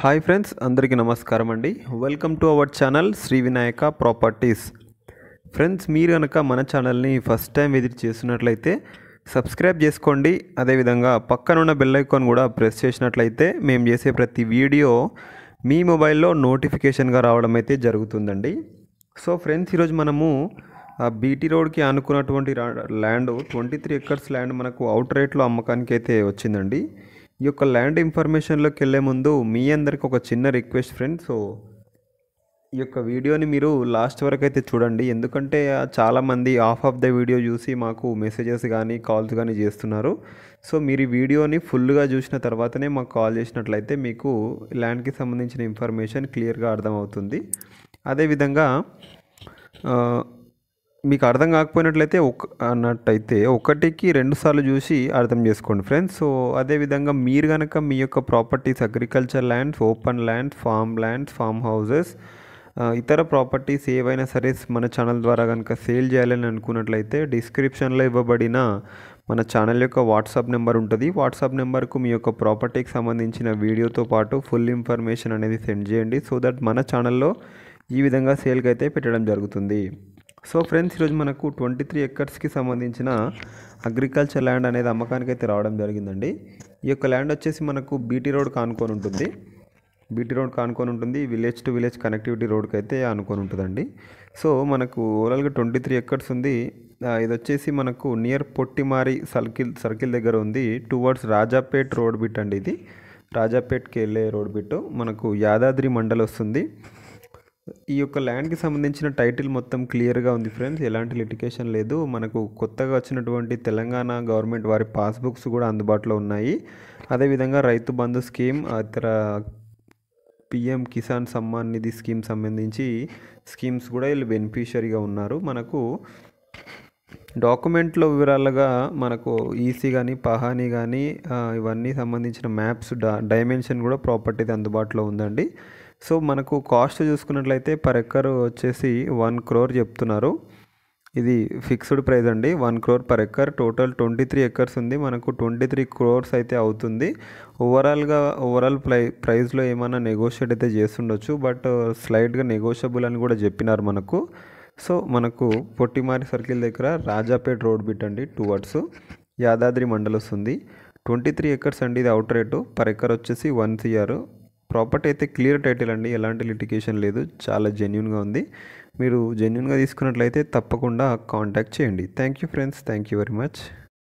hi friends అందరికీ నమస్కారం అండి welcome to our channel Shri Vinayaka properties friends మీరు కనుక మన ఛానల్ని ఫస్ట్ టైం విజిట్ చేస్తున్నట్లయితే సబ్స్క్రైబ్ చేసుకోండి అదేవిధంగా పక్కనున్న బెల్ ఐకాన్ కూడా ప్రెస్ చేసినట్లయితే మేము చేసే ప్రతి వీడియో మీ మొబైల్లో నోటిఫికేషన్గా రావడం అయితే జరుగుతుందండి సో ఫ్రెండ్స్ ఈరోజు మనము ఆ బీటీ రోడ్కి ఆనుకున్నటువంటి land twenty three acres land మనకు అవుట్ రేట్లో అమ్మకానికి అయితే వచ్చిందండి ఈ యొక్క ల్యాండ్ ఇన్ఫర్మేషన్లోకి వెళ్ళే ముందు మీ అందరికి ఒక చిన్న రిక్వెస్ట్ ఫ్రెండ్ సో ఈ యొక్క వీడియోని మీరు లాస్ట్ వరకు అయితే చూడండి ఎందుకంటే చాలామంది ఆఫ్ ఆఫ్ ద వీడియో చూసి మాకు మెసేజెస్ కానీ కాల్స్ కానీ చేస్తున్నారు సో మీరు ఈ వీడియోని ఫుల్గా చూసిన తర్వాతనే మాకు కాల్ చేసినట్లయితే మీకు ల్యాండ్కి సంబంధించిన ఇన్ఫర్మేషన్ క్లియర్గా అర్థమవుతుంది అదేవిధంగా మీకు అర్థం కాకపోయినట్లయితే ఒక అన్నట్టయితే ఒకటికి రెండు సార్లు చూసి అర్థం చేసుకోండి ఫ్రెండ్స్ సో అదేవిధంగా మీరు కనుక మీ యొక్క properties agriculture lands open lands farm lands farm houses ఇతర ప్రాపర్టీస్ ఏవైనా సరే మన ఛానల్ ద్వారా కనుక సేల్ చేయాలని అనుకున్నట్లయితే డిస్క్రిప్షన్లో ఇవ్వబడిన మన ఛానల్ యొక్క వాట్సాప్ నెంబర్ ఉంటుంది వాట్సాప్ నెంబర్కు మీ యొక్క ప్రాపర్టీకి సంబంధించిన వీడియోతో పాటు ఫుల్ ఇన్ఫర్మేషన్ అనేది సెండ్ చేయండి సో దట్ మన ఛానల్లో ఈ విధంగా సేల్కి అయితే పెట్టడం జరుగుతుంది సో ఫ్రెండ్స్ ఈరోజు మనకు ట్వంటీ త్రీ ఎకర్స్కి సంబంధించిన అగ్రికల్చర్ ల్యాండ్ అనేది అమ్మకానికి అయితే రావడం జరిగిందండి ఈ యొక్క ల్యాండ్ వచ్చేసి మనకు బీటీ రోడ్ కానుకొని ఉంటుంది బీటీ రోడ్ కానుకొని ఉంటుంది విలేజ్ టు విలేజ్ కనెక్టివిటీ రోడ్కి అయితే అనుకొని ఉంటుందండి సో మనకు ఓవరాల్గా ట్వంటీ త్రీ ఎకర్స్ ఉంది ఇది వచ్చేసి మనకు నియర్ పొట్టిమారి సర్కిల్ సర్కిల్ దగ్గర ఉంది టువర్డ్స్ రాజాపేట్ రోడ్ బిట్ అండి ఇది రాజాపేట్కి వెళ్ళే రోడ్ బిట్ మనకు యాదాద్రి మండల్ వస్తుంది ఈ యొక్క ల్యాండ్కి సంబంధించిన టైటిల్ మొత్తం క్లియర్గా ఉంది ఫ్రెండ్స్ ఎలాంటి లిటికేషన్ లేదు మనకు కొత్తగా వచ్చినటువంటి తెలంగాణ గవర్నమెంట్ వారి పాస్బుక్స్ కూడా అందుబాటులో ఉన్నాయి అదేవిధంగా రైతు బంధు స్కీమ్ ఇతర పిఎం కిసాన్ సమ్మాన్ నిధి స్కీమ్ సంబంధించి స్కీమ్స్ కూడా వీళ్ళు బెనిఫిషరీగా ఉన్నారు మనకు డాక్యుమెంట్ల వివరాలుగా మనకు ఈసీ కానీ పహాని కానీ ఇవన్నీ సంబంధించిన మ్యాప్స్ డైమెన్షన్ కూడా ప్రాపర్టీది అందుబాటులో ఉందండి సో మనకు కాస్ట్ చూసుకున్నట్లయితే పర్ ఎక్కర్ వచ్చేసి వన్ క్రోర్ చెప్తున్నారు ఇది ఫిక్స్డ్ ప్రైస్ అండి one crore per acre total twenty three acres ఉంది మనకు ట్వంటీ త్రీ క్రోర్స్ అయితే అవుతుంది ఓవరాల్గా ఓవరాల్ ప్రై ప్రైస్లో ఏమైనా నెగోషియేట్ అయితే చేస్తుండొచ్చు బట్ స్లైడ్గా నెగోషియబుల్ అని కూడా చెప్పినారు మనకు సో మనకు పొట్టిమారి సర్కిల్ దగ్గర రాజాపేట్ రోడ్ బిట్ అండి టూ వర్డ్స్ యాదాద్రి మండల్ వస్తుంది ట్వంటీ త్రీ ఎకర్స్ అండి ఇది అవుట్ రేటు పర్ ఎకర్ వచ్చేసి వన్ సిఆర్ ప్రాపర్టీ అయితే క్లియర్ టైటిల్ అండి ఎలాంటి లిటికేషన్ లేదు చాలా జెన్యున్గా ఉంది మీరు జెన్యున్గా తీసుకున్నట్లయితే తప్పకుండా కాంటాక్ట్ చేయండి thank you friends thank you very much